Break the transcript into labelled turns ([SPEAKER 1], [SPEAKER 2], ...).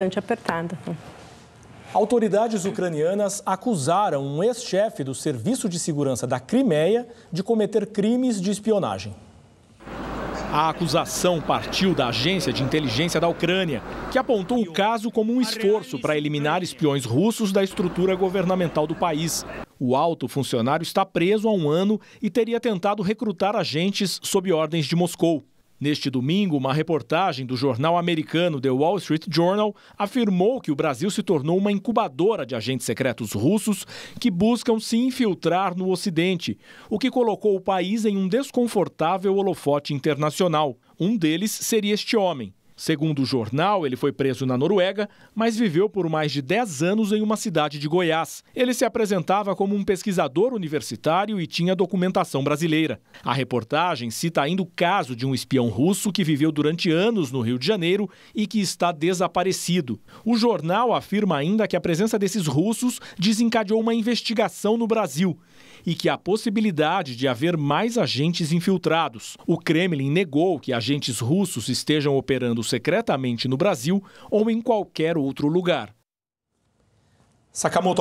[SPEAKER 1] bastante apertada. Autoridades ucranianas acusaram um ex-chefe do Serviço de Segurança da Crimeia de cometer crimes de espionagem. A acusação partiu da agência de inteligência da Ucrânia, que apontou o caso como um esforço para eliminar espiões russos da estrutura governamental do país. O alto funcionário está preso há um ano e teria tentado recrutar agentes sob ordens de Moscou. Neste domingo, uma reportagem do jornal americano The Wall Street Journal afirmou que o Brasil se tornou uma incubadora de agentes secretos russos que buscam se infiltrar no Ocidente, o que colocou o país em um desconfortável holofote internacional. Um deles seria este homem, Segundo o jornal, ele foi preso na Noruega, mas viveu por mais de 10 anos em uma cidade de Goiás. Ele se apresentava como um pesquisador universitário e tinha documentação brasileira. A reportagem cita ainda o caso de um espião russo que viveu durante anos no Rio de Janeiro e que está desaparecido. O jornal afirma ainda que a presença desses russos desencadeou uma investigação no Brasil e que há possibilidade de haver mais agentes infiltrados. O Kremlin negou que agentes russos estejam operando secretamente no Brasil ou em qualquer outro lugar. Sakamoto